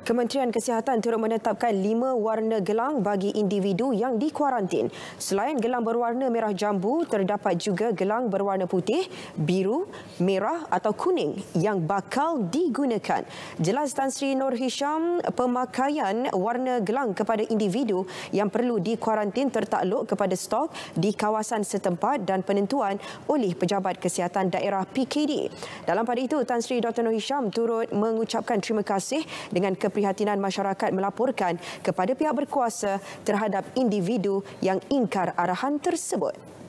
Kementerian Kesihatan turut menetapkan lima warna gelang bagi individu yang dikuarantin. Selain gelang berwarna merah jambu, terdapat juga gelang berwarna putih, biru, merah atau kuning yang bakal digunakan. Jelas Tan Sri Nur Hisham, pemakaian warna gelang kepada individu yang perlu dikuarantin tertakluk kepada stok di kawasan setempat dan penentuan oleh Pejabat Kesihatan Daerah PKD. Dalam pada itu, Tan Sri Dr. Nur Hisham turut mengucapkan terima kasih dengan ke keprihatinan masyarakat melaporkan kepada pihak berkuasa terhadap individu yang ingkar arahan tersebut.